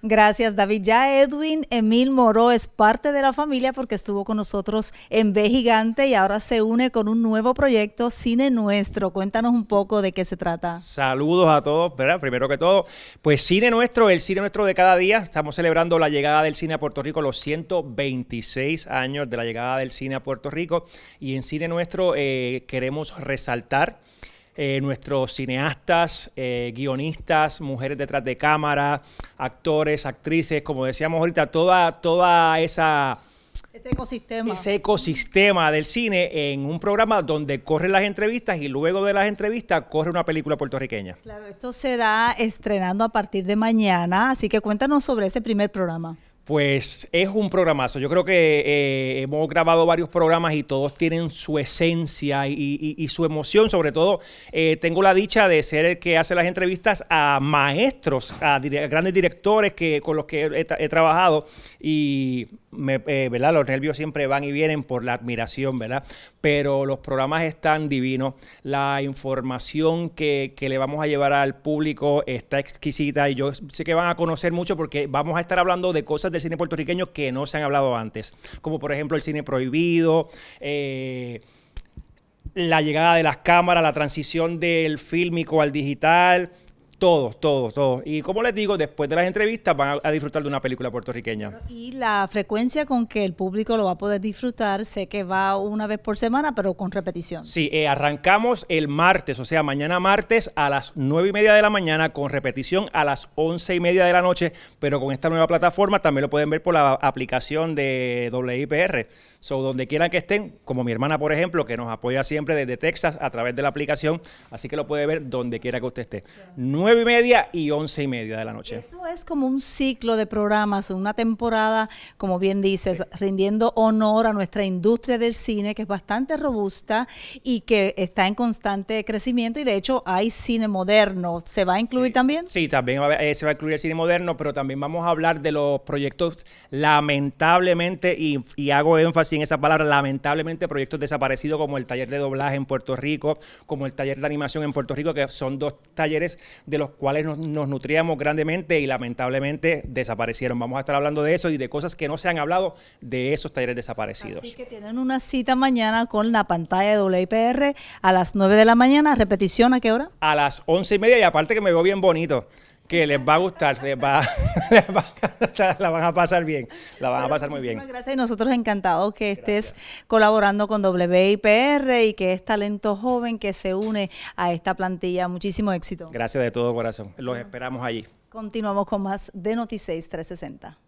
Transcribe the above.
Gracias, David. Ya Edwin Emil Moró es parte de la familia porque estuvo con nosotros en B Gigante y ahora se une con un nuevo proyecto, Cine Nuestro. Cuéntanos un poco de qué se trata. Saludos a todos, ¿verdad? Primero que todo, pues Cine Nuestro, el Cine Nuestro de cada día. Estamos celebrando la llegada del cine a Puerto Rico, los 126 años de la llegada del cine a Puerto Rico. Y en Cine Nuestro eh, queremos resaltar eh, nuestros cineastas, eh, guionistas, mujeres detrás de cámara, actores, actrices, como decíamos ahorita, toda, toda esa... Ese ecosistema. Ese ecosistema del cine en un programa donde corren las entrevistas y luego de las entrevistas corre una película puertorriqueña. Claro, esto será estrenando a partir de mañana, así que cuéntanos sobre ese primer programa pues es un programazo. Yo creo que eh, hemos grabado varios programas y todos tienen su esencia y, su emoción. Sobre todo, eh, tengo la dicha de ser el que hace las entrevistas a maestros, a grandes directores que, con los que he, trabajado y me, eh, ¿verdad? Los nervios siempre van y vienen por la admiración, ¿verdad? Pero los programas están divinos. La información que, que, le vamos a llevar al público está exquisita y yo sé que van a conocer mucho porque vamos a estar hablando de cosas de cine puertorriqueño que no se han hablado antes, como por ejemplo el cine prohibido, eh, la llegada de las cámaras, la transición del fílmico al digital, todos, todos, todos. Y como les digo, después de las entrevistas van a, disfrutar de una película puertorriqueña. Y la frecuencia con que el público lo va a poder disfrutar, sé que va una vez por semana, pero con repetición. Sí, eh, arrancamos el martes, o sea, mañana martes a las nueve y media de la mañana, con repetición a las once y media de la noche, pero con esta nueva plataforma también lo pueden ver por la aplicación de WIPR. o donde quieran que estén, como mi hermana, por ejemplo, que nos apoya siempre desde Texas a través de la aplicación, así que lo puede ver donde quiera que usted esté. 9 y media y 11 y media de la noche. Esto es como un ciclo de programas, una temporada, como bien dices, rindiendo honor a nuestra industria del cine, que es bastante robusta y que está en constante crecimiento. Y de hecho, hay cine moderno. ¿Se va a incluir también? Sí, también eh, se va a incluir el cine moderno, pero también vamos a hablar de los proyectos, lamentablemente, y, y hago énfasis en esa palabra, lamentablemente, proyectos desaparecidos como el taller de doblaje en Puerto Rico, como el taller de animación en Puerto Rico, que son dos talleres de los cuales nos, nos nutríamos grandemente y lamentablemente desaparecieron. Vamos a estar hablando de eso y de cosas que no se han hablado de esos talleres desaparecidos. Así que tienen una cita mañana con la pantalla de WIPR a las 9 de la mañana. ¿Repetición a qué hora? A las 11 y media y aparte que me veo bien bonito que les va a gustar, les va, les la van a pasar bien, la van a pasar muy bien. Gracias y nosotros encantados que estés colaborando con WIPR y que es talento joven que se une a esta plantilla. Muchísimo éxito. Gracias de todo corazón. Los esperamos allí. Continuamos con más de Noticias 360.